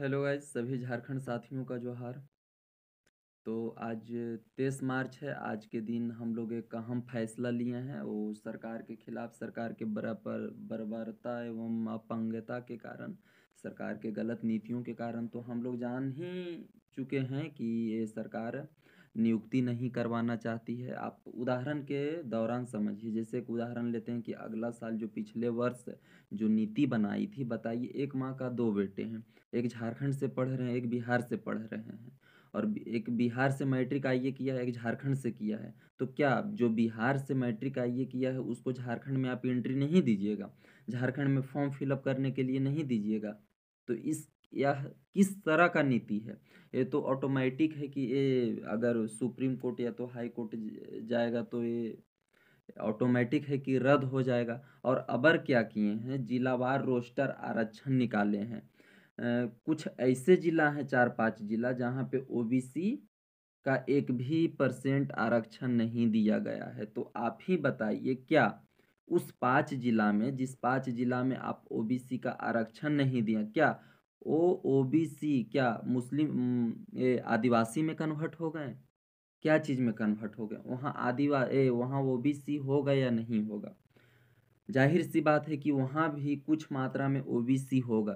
hello guys सभी झारखंड साथियों का जोहार तो आज तेईस मार्च है आज के दिन हम लोग एक अहम फैसला लिए हैं वो सरकार के खिलाफ सरकार के बराबर बर्बरता एवं अपंगता के कारण सरकार के गलत नीतियों के कारण तो हम लोग जान ही चुके हैं कि ये सरकार नियुक्ति नहीं करवाना चाहती है आप उदाहरण के दौरान समझिए जैसे एक उदाहरण लेते हैं कि अगला साल जो पिछले वर्ष जो नीति बनाई थी बताइए एक माँ का दो बेटे हैं एक झारखंड से पढ़ रहे हैं एक बिहार से पढ़ रहे हैं और एक बिहार से मैट्रिक आइए किया है एक झारखंड से किया है तो क्या जो बिहार से मैट्रिक आइए किया है उसको झारखंड में आप एंट्री नहीं दीजिएगा झारखंड में फॉर्म फिलअप करने के लिए नहीं दीजिएगा तो इस यह किस तरह का नीति है ये तो ऑटोमेटिक है कि ये अगर सुप्रीम कोर्ट या तो हाई कोर्ट जाएगा तो ये ऑटोमेटिक है कि रद्द हो जाएगा और अबर क्या किए हैं जिलावार रोस्टर आरक्षण निकाले हैं कुछ ऐसे जिला हैं चार पांच जिला जहां पे ओबीसी का एक भी परसेंट आरक्षण नहीं दिया गया है तो आप ही बताइए क्या उस पांच जिला में जिस पांच जिला में आप ओबीसी का आरक्षण नहीं दिया क्या ओ ओ बी सी क्या मुस्लिम आदिवासी में कन्वर्ट हो गए क्या चीज़ में कन्वर्ट हो गए वहाँ आदिवा ए वहाँ ओ बी सी होगा या नहीं होगा जाहिर सी बात है कि वहाँ भी कुछ मात्रा में ओ बी सी होगा